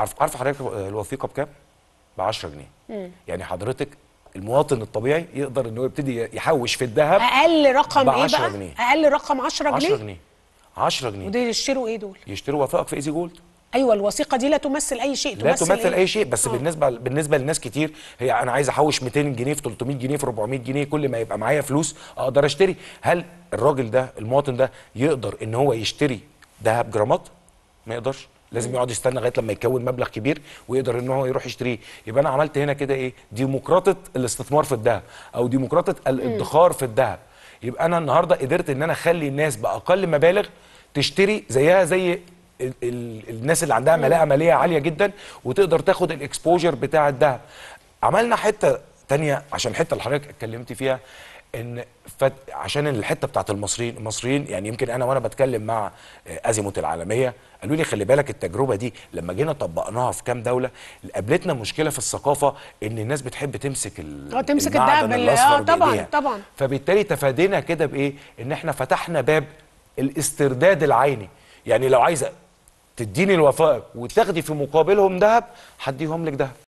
عارف عارف حضرتك الوثيقه بكام؟ ب 10 جنيه مم. يعني حضرتك المواطن الطبيعي يقدر ان هو يبتدي يحوش في الذهب اقل رقم ايه بقى؟ جنيه. اقل رقم 10 جنيه 10 جنيه 10 جنيه ودول يشتروا ايه دول؟ يشتروا وثائق في ايزي جولد ايوه الوثيقه دي لا تمثل اي شيء لا تمثل, تمثل إيه؟ اي شيء بس آه. بالنسبه بالنسبه لناس كتير هي انا عايز احوش 200 جنيه في 300 جنيه في 400 جنيه كل ما يبقى معايا فلوس اقدر اشتري هل الراجل ده المواطن ده يقدر ان هو يشتري ذهب جرامات ما يقدرش لازم يقعد يستنى لغايه لما يكون مبلغ كبير ويقدر ان هو يروح يشتريه يبقى انا عملت هنا كده ايه ديمقراطه الاستثمار في الذهب او ديمقراطه الادخار في الذهب يبقى انا النهارده قدرت ان انا اخلي الناس باقل مبالغ تشتري زيها زي الناس اللي عندها ملاءه ماليه عاليه جدا وتقدر تاخد الاكسبوجر بتاع الذهب عملنا حته تانية عشان الحته اللي حضرتك اتكلمت فيها ان فت... عشان الحته بتاعت المصريين المصريين يعني يمكن انا وانا بتكلم مع آه، ازيموت العالميه قالوا لي خلي بالك التجربه دي لما جينا طبقناها في كام دوله قابلتنا مشكله في الثقافه ان الناس بتحب تمسك ال... اه تمسك الدهب اه طبعا طبعا فبالتالي تفادينا كده بايه ان احنا فتحنا باب الاسترداد العيني يعني لو عايزه تديني الوفاء وتاخدي في مقابلهم ذهب هديهم لك ذهب